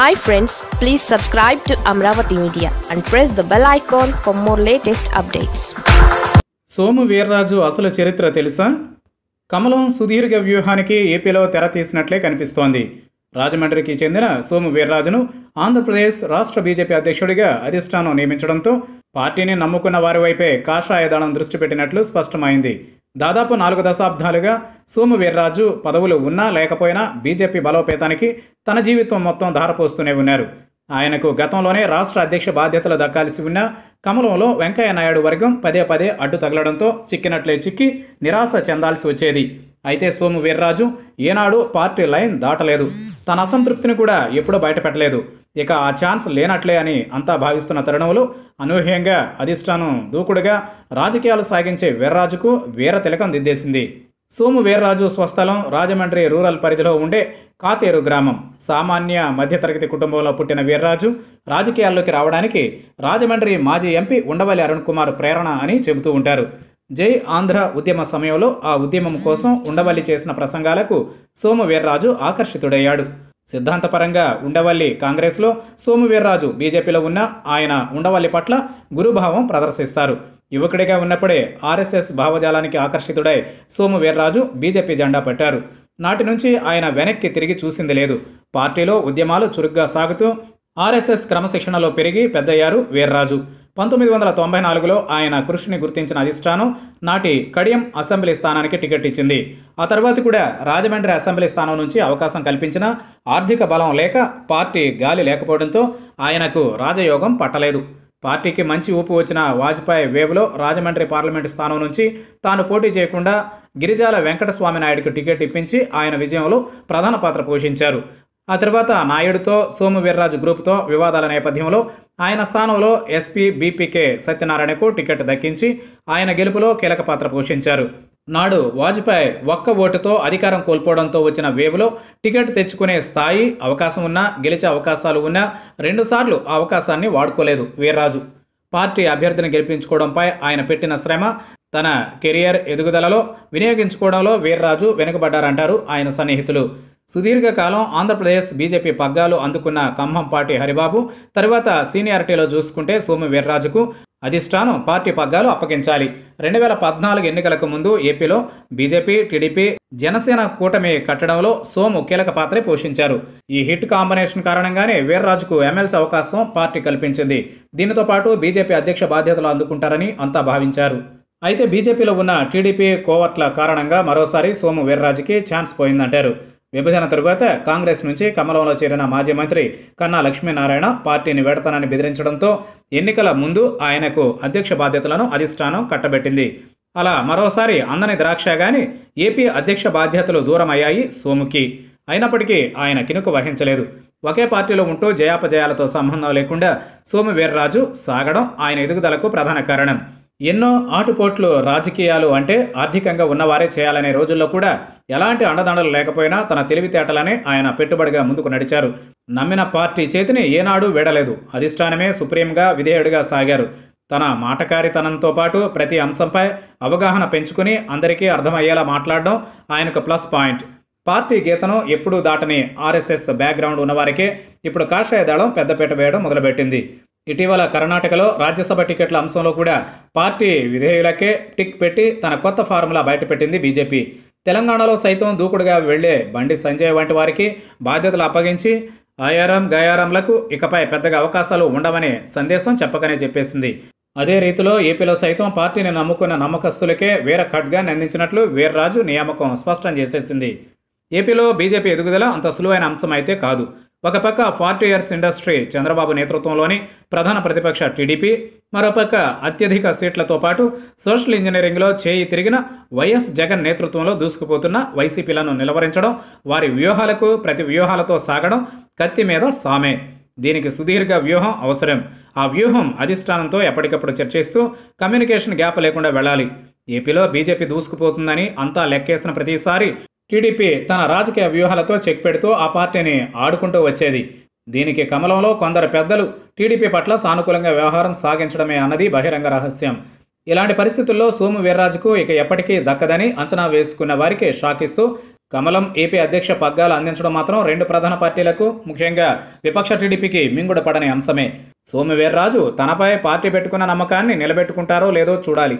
hi friends please subscribe to Amaravati media and press the bell icon for more latest updates Somu Veerraju అసలు చరిత్ర తెలుసా కమలం సుదీర్ఘ వ్యూహానికి ఏపీలో తెర తీసినట్లే కనిపిస్తోంది రాజమండ్రికి చెందిన సోము వీర్రాజును ఆంధ్రప్రదేశ్ రాష్ట్ర బీజేపీ అధ్యక్షుడిగా అధిష్టానం నియమించడంతో పార్టీని నమ్ముకున్న వారి వైపే కాషాయ దళం దృష్టి పెట్టినట్లు స్పష్టమైంది దాదాపు నాలుగు దశాబ్దాలుగా సోము వీర్రాజు పదవులు ఉన్నా లేకపోయినా బీజేపీ బలోపేతానికి తన జీవితం మొత్తం ధారపోస్తూనే ఉన్నారు ఆయనకు గతంలోనే రాష్ట్ర అధ్యక్ష బాధ్యతలు దక్కాల్సి ఉన్న కమలంలో వెంకయ్య నాయుడు వర్గం పదే పదే అడ్డు తగలడంతో చిక్కినట్లే చిక్కి నిరాశ చెందాల్సి వచ్చేది అయితే సోము వీర్రాజు ఏనాడు పార్టీ లైన్ దాటలేదు తన అసంతృప్తిని కూడా ఎప్పుడూ బయటపెట్టలేదు ఇక ఆ ఛాన్స్ లేనట్లే అని అంతా భావిస్తున్న తరుణంలో అనూహ్యంగా అధిష్టానం దూకుడుగా రాజకీయాలు సాగించే వీర్రాజుకు వీర తిలకం దిద్దేసింది సోము వీర్రాజు స్వస్థలం రాజమండ్రి రూరల్ పరిధిలో ఉండే కాతేరు గ్రామం సామాన్య మధ్యతరగతి కుటుంబంలో పుట్టిన వీర్రాజు రాజకీయాల్లోకి రావడానికి రాజమండ్రి మాజీ ఎంపీ ఉండవల్లి అరుణ్ కుమార్ ప్రేరణ అని చెబుతూ ఉంటారు జై ఆంధ్ర ఉద్యమ సమయంలో ఆ ఉద్యమం కోసం ఉండవల్లి చేసిన ప్రసంగాలకు సోము వీర్రాజు ఆకర్షితుడయ్యాడు సిద్ధాంతపరంగా ఉండవల్లి కాంగ్రెస్లో సోమువీర్రాజు బీజేపీలో ఉన్న ఆయన ఉండవల్లి పట్ల గురుభావం ప్రదర్శిస్తారు యువకుడిగా ఉన్నప్పుడే ఆర్ఎస్ఎస్ భావజాలానికి ఆకర్షితుడై సోమువీర్రాజు బీజేపీ జెండా పట్టారు నాటి నుంచి ఆయన వెనక్కి తిరిగి చూసింది లేదు పార్టీలో ఉద్యమాలు చురుగ్గా సాగుతూ ఆర్ఎస్ఎస్ క్రమశిక్షణలో పెరిగి పెద్దయ్యారు వీర్రాజు పంతొమ్మిది వందల తొంభై నాలుగులో ఆయన కృషిని గుర్తించిన అధిష్టానం నాటి కడియం అసెంబ్లీ స్థానానికి టికెట్ ఇచ్చింది ఆ తర్వాత కూడా రాజమండ్రి అసెంబ్లీ స్థానం నుంచి అవకాశం కల్పించిన ఆర్థిక బలం లేక పార్టీ గాలి లేకపోవడంతో ఆయనకు రాజయోగం పట్టలేదు పార్టీకి మంచి ఊపు వచ్చిన వాజ్పేయి వేవ్లో రాజమండ్రి పార్లమెంటు స్థానం నుంచి తాను పోటీ చేయకుండా గిరిజాల వెంకటస్వామి నాయుడికి టికెట్ ఇప్పించి ఆయన విజయంలో ప్రధాన పాత్ర పోషించారు ఆ తర్వాత నాయుడుతో సోము వీర్రాజు గ్రూప్తో వివాదాల నేపథ్యంలో ఆయన స్థానంలో ఎస్పీ బీపీకే సత్యనారాయణకు టికెట్ దక్కించి ఆయన గెలుపులో కీలక పాత్ర పోషించారు నాడు వాజ్పేయి ఒక్క ఓటుతో అధికారం కోల్పోవడంతో వచ్చిన వేవ్లో టికెట్ తెచ్చుకునే స్థాయి అవకాశం ఉన్నా గెలిచే అవకాశాలు ఉన్నా రెండుసార్లు ఆ అవకాశాన్ని వాడుకోలేదు వీర్రాజు పార్టీ అభ్యర్థిని గెలిపించుకోవడంపై ఆయన పెట్టిన శ్రమ తన కెరియర్ ఎదుగుదలలో వినియోగించుకోవడంలో వీర్రాజు వెనుకబడ్డారంటారు ఆయన సన్నిహితులు సుదీర్ఘకాలం ఆంధ్రప్రదేశ్ బీజేపీ పగ్గాలు అందుకున్న ఖమ్మం హరిబాబు తర్వాత సీనియారిటీలో చూసుకుంటే సోము వీర్రాజుకు అధిష్టానం పార్టీ పగ్గాలు అప్పగించాలి రెండు వేల పద్నాలుగు ఎన్నికలకు ముందు ఏపీలో బీజేపీ టీడీపీ జనసేన కూటమి కట్టడంలో సోము కీలక పాత్ర పోషించారు ఈ హిట్ కాంబినేషన్ కారణంగానే వీర్రాజుకు ఎమ్మెల్సీ అవకాశం పార్టీ కల్పించింది దీనితో పాటు బీజేపీ అధ్యక్ష బాధ్యతలు అందుకుంటారని అంతా భావించారు అయితే బీజేపీలో ఉన్న టీడీపీ కోవట్ల కారణంగా మరోసారి సోము వీర్రాజుకి ఛాన్స్ పోయిందంటారు విభజన తరువాత కాంగ్రెస్ నుంచి కమలంలో చేరిన మాజీ మంత్రి కన్నా లక్ష్మీనారాయణ పార్టీని వెడతానని బెదిరించడంతో ఎన్నికల ముందు ఆయనకు అధ్యక్ష బాధ్యతలను అధిష్టానం కట్టబెట్టింది అలా మరోసారి అందని ద్రాక్ష గాని ఏపీ అధ్యక్ష బాధ్యతలు దూరమయ్యాయి సోముకి అయినప్పటికీ ఆయన కినుకు వహించలేదు ఒకే పార్టీలో ఉంటూ జయాపజయాలతో సంబంధం లేకుండా సోము వీర్రాజు సాగడం ఆయన ఎదుగుదలకు ప్రధాన కారణం ఎన్నో ఆటుపోట్లు రాజకీయాలు అంటే ఆర్థికంగా ఉన్నవారే చేయాలనే రోజుల్లో కూడా ఎలాంటి అండదండలు లేకపోయినా తన తెలివితేటలనే ఆయన పెట్టుబడిగా ముందుకు నడిచారు నమ్మిన పార్టీ చేతిని ఏనాడు వీడలేదు అధిష్టానమే సుప్రీంగా విధేయుడిగా సాగారు తన మాటకారితనంతో పాటు ప్రతి అంశంపై అవగాహన పెంచుకుని అందరికీ అర్థమయ్యేలా మాట్లాడడం ఆయనకు ప్లస్ పాయింట్ పార్టీ గీతను ఎప్పుడూ దాటని ఆర్ఎస్ఎస్ బ్యాక్గ్రౌండ్ ఉన్నవారికే ఇప్పుడు కాషాయ దళం పెద్దపేట వేయడం మొదలుపెట్టింది ఇటీవల కర్ణాటకలో రాజ్యసభ టికెట్ల అంశంలో కూడా పార్టీ విధేయులకే టిక్ పెట్టి తన కొత్త ఫార్ములా బయటపెట్టింది బీజేపీ తెలంగాణలో సైతం దూకుడుగా వెళ్లే బండి సంజయ్ వంటి వారికి బాధ్యతలు అప్పగించి ఆయారం గయారంలకు ఇకపై పెద్దగా అవకాశాలు ఉండవనే సందేశం చెప్పకనే చెప్పేసింది అదే రీతిలో ఏపీలో సైతం పార్టీని నమ్ముకున్న నమ్మకస్తులకే వీర ఖడ్గా అందించినట్లు వీర్రాజు నియామకం స్పష్టం చేసేసింది ఏపీలో బీజేపీ ఎదుగుదల అంత సులువైన అంశం అయితే కాదు ఒక పక్క ఫార్టీ ఇయర్స్ ఇండస్ట్రీ చంద్రబాబు నేతృత్వంలోని ప్రధాన ప్రతిపక్ష టీడీపీ మరోపక్క అత్యధిక సీట్లతో పాటు సోషల్ ఇంజనీరింగ్లో చేయి తిరిగిన వైఎస్ జగన్ నేతృత్వంలో దూసుకుపోతున్న వైసీపీలను నిలవరించడం వారి వ్యూహాలకు ప్రతి వ్యూహాలతో సాగడం కత్తి మీద సామే దీనికి సుదీర్ఘ వ్యూహం అవసరం ఆ వ్యూహం అధిష్టానంతో ఎప్పటికప్పుడు చర్చిస్తూ కమ్యూనికేషన్ గ్యాప్ లేకుండా వెళ్ళాలి ఏపీలో బీజేపీ దూసుకుపోతుందని అంతా లెక్కేసిన ప్రతిసారి టీడీపీ తన రాజకీయ వ్యూహాలతో చెక్ పెడుతూ ఆ పార్టీని ఆడుకుంటూ వచ్చేది దీనికి కమలంలో కొందరు పెద్దలు టీడీపీ పట్ల సానుకూలంగా వ్యవహారం సాగించడమే అన్నది బహిరంగ రహస్యం ఇలాంటి పరిస్థితుల్లో సోము వీర్రాజుకు ఇక ఎప్పటికీ దక్కదని అంచనా వేసుకున్న వారికి షాక్ ఇస్తూ కమలం ఏపీ అధ్యక్ష పగ్గాలు అందించడం మాత్రం రెండు ప్రధాన పార్టీలకు ముఖ్యంగా విపక్ష టీడీపీకి మింగుడపడని అంశమే సోము వీర్రాజు తనపై పార్టీ పెట్టుకున్న నమ్మకాన్ని నిలబెట్టుకుంటారో లేదో చూడాలి